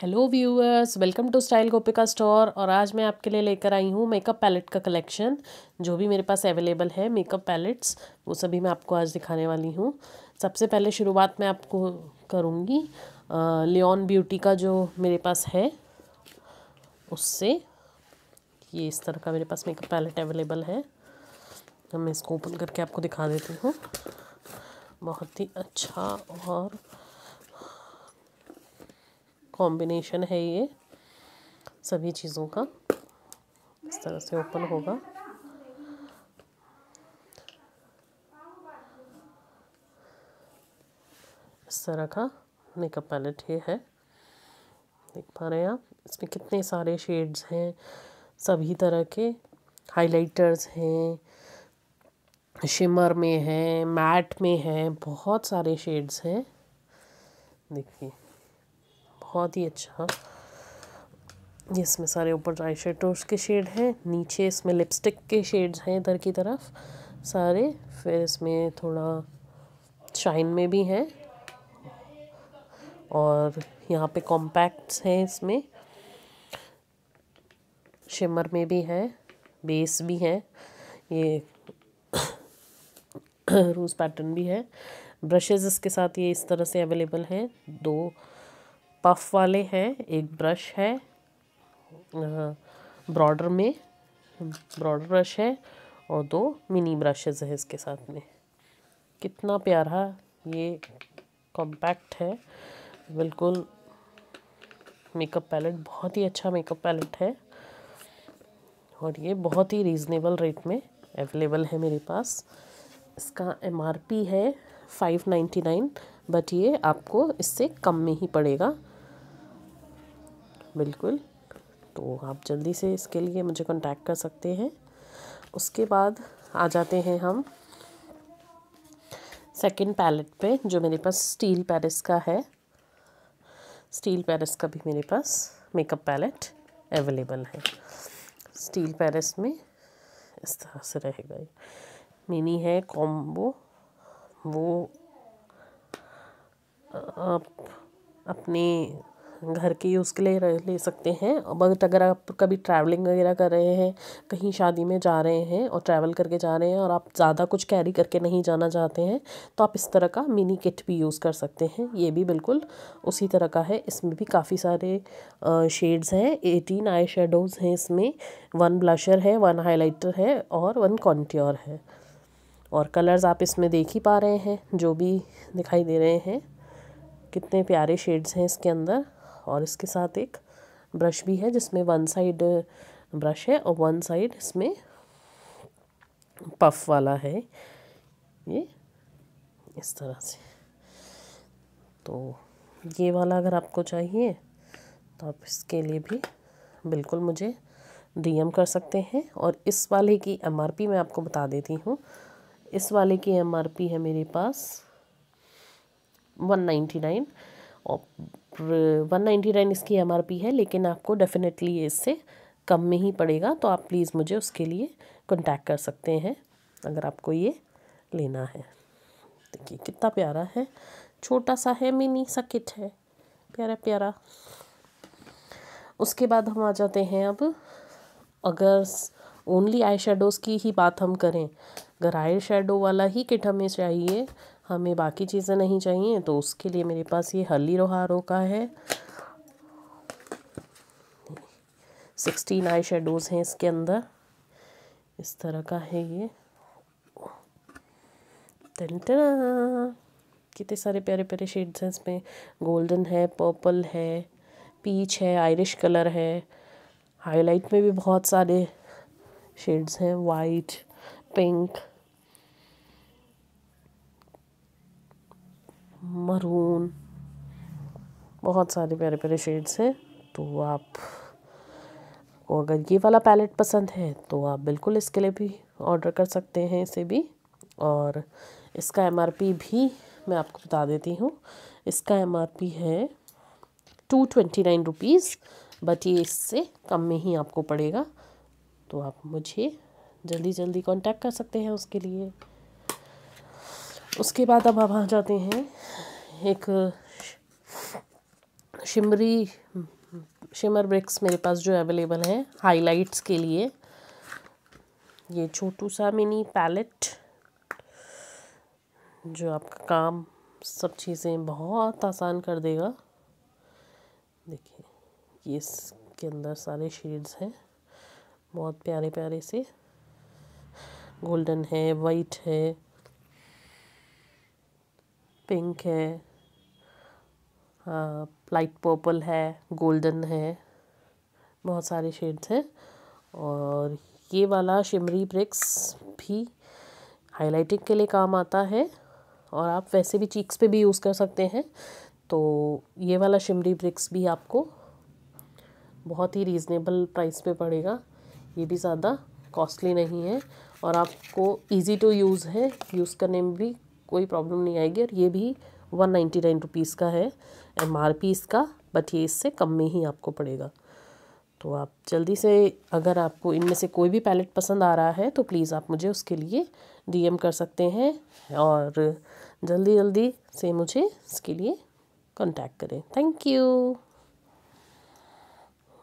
hello viewers welcome to style Gopika store और आज मैं आपके लिए लेकर आई हूँ मेकअप पैलेट का कलेक्शन जो भी मेरे पास अवेलेबल है मेकअप पैलेट्स वो सभी मैं आपको आज दिखाने वाली हूँ सबसे पहले शुरुआत मैं आपको करूँगी लियोन ब्यूटी का जो मेरे पास है उससे ये इस तरह का मेरे पास मेकअप पैलेट अवेलेबल है तो मैं इसको ओपन करके आपको दिखा देती हूँ बहुत ही अच्छा और कॉम्बिनेशन है ये सभी चीज़ों का इस तरह से ओपन होगा इस तरह का मेकअप पैलेट ये है देख पा रहे हैं आप इसमें कितने सारे शेड्स हैं सभी तरह के हाइलाइटर्स हैं शिमर में हैं मैट में हैं बहुत सारे शेड्स हैं देखिए बहुत ही अच्छा इसमें सारे ऊपर आई शेडोज के शेड हैं नीचे इसमें लिपस्टिक के शेड्स हैं इधर की तरफ सारे फिर इसमें थोड़ा शाइन में भी हैं और यहाँ पे कॉम्पैक्ट्स हैं इसमें शिमर में भी है बेस भी है ये रूज पैटर्न भी है ब्रशेज़ इसके साथ ये इस तरह से अवेलेबल हैं दो पफ वाले हैं एक ब्रश है ब्रॉडर में ब्रॉडर ब्रश है और दो मिनी ब्रशेज़ हैं इसके साथ में कितना प्यारा ये कॉम्पैक्ट है बिल्कुल मेकअप पैलेट बहुत ही अच्छा मेकअप पैलेट है और ये बहुत ही रीज़नेबल रेट में अवेलेबल है मेरे पास इसका एम है फाइव नाइन्टी नाइन बट ये आपको इससे कम में ही पड़ेगा बिल्कुल तो आप जल्दी से इसके लिए मुझे कांटेक्ट कर सकते हैं उसके बाद आ जाते हैं हम सेकंड पैलेट पे जो मेरे पास स्टील पैरिस का है स्टील पैरिस का भी मेरे पास मेकअप पैलेट अवेलेबल है स्टील पैरिस में इस तरह से रहेगा ये मिनी है कॉम्बो वो आप अपने घर के यूज़ के लिए ले सकते हैं बट अगर आप कभी ट्रैवलिंग वगैरह कर रहे हैं कहीं शादी में जा रहे हैं और ट्रैवल करके जा रहे हैं और आप ज़्यादा कुछ कैरी करके नहीं जाना चाहते हैं तो आप इस तरह का मिनी किट भी यूज़ कर सकते हैं ये भी बिल्कुल उसी तरह का है इसमें भी काफ़ी सारे शेड्स हैं एटीन आई शेडोज़ हैं इसमें वन ब्लशर है वन हाईलाइटर है और वन कॉन्ट्योर है और कलर्स आप इसमें देख ही पा रहे हैं जो भी दिखाई दे रहे हैं कितने प्यारे शेड्स हैं इसके अंदर और इसके साथ एक ब्रश भी है जिसमें वन साइड ब्रश है और वन साइड इसमें पफ वाला है ये इस तरह से तो ये वाला अगर आपको चाहिए तो आप इसके लिए भी बिल्कुल मुझे डीएम कर सकते हैं और इस वाले की एमआरपी मैं आपको बता देती हूँ इस वाले की एमआरपी है मेरे पास one ninety nine one ninety nine इसकी एम है लेकिन आपको डेफिनेटली इससे कम में ही पड़ेगा तो आप प्लीज़ मुझे उसके लिए कॉन्टैक्ट कर सकते हैं अगर आपको ये लेना है देखिए कितना प्यारा है छोटा सा है मिनी सा किट है प्यारा प्यारा उसके बाद हम आ जाते हैं अब अगर ओनली आई शेडोज़ की ही बात हम करें अगर आई शेडो वाला ही किट हमें चाहिए हमें बाकी चीज़ें नहीं चाहिए तो उसके लिए मेरे पास ये हली रोहारो का है सिक्सटीन आई शेडोज़ हैं इसके अंदर इस तरह का है ये टन कितने सारे प्यारे प्यारे शेड्स हैं इसमें गोल्डन है पर्पल है पीच है आयरिश कलर है हाईलाइट में भी बहुत सारे शेड्स हैं वाइट पिंक मरून बहुत सारे प्यारे प्यारे शेड्स हैं तो आप को अगर ये वाला पैलेट पसंद है तो आप बिल्कुल इसके लिए भी ऑर्डर कर सकते हैं इसे भी और इसका एमआरपी भी मैं आपको बता देती हूँ इसका एमआरपी है two twenty nine rupees but ये इससे कम में ही आपको पड़ेगा तो आप मुझे जल्दी जल्दी कांटेक्ट कर सकते हैं उसके लिए उसके बाद अब आप आ जाते हैं एक शिमरी शिमर ब्रिक्स मेरे पास जो अवेलेबल है हाइलाइट्स के लिए ये छोटू सा मिनी पैलेट जो आपका काम सब चीज़ें बहुत आसान कर देगा देखिए ये इसके अंदर सारे शेड्स हैं बहुत प्यारे प्यारे से गोल्डन है वाइट है पिंक है हाँ, लाइट पर्पल है गोल्डन है बहुत सारे शेड्स हैं और ये वाला शिमरी ब्रिक्स भी हाइलाइटिंग के लिए काम आता है और आप वैसे भी चीक्स पे भी यूज़ कर सकते हैं तो ये वाला शिमरी ब्रिक्स भी आपको बहुत ही रीज़नेबल प्राइस पे पड़ेगा ये भी ज़्यादा कॉस्टली नहीं है और आपको इजी टू यूज़ है यूज़ करने में भी कोई प्रॉब्लम नहीं आएगी और ये भी वन नाइन्टी नाइन रुपीज़ का है एम आर पी इसका बट ये इससे कम में ही आपको पड़ेगा तो आप जल्दी से अगर आपको इनमें से कोई भी पैलेट पसंद आ रहा है तो प्लीज़ आप मुझे उसके लिए डीएम कर सकते हैं और जल्दी जल्दी से मुझे इसके लिए कांटेक्ट करें थैंक यू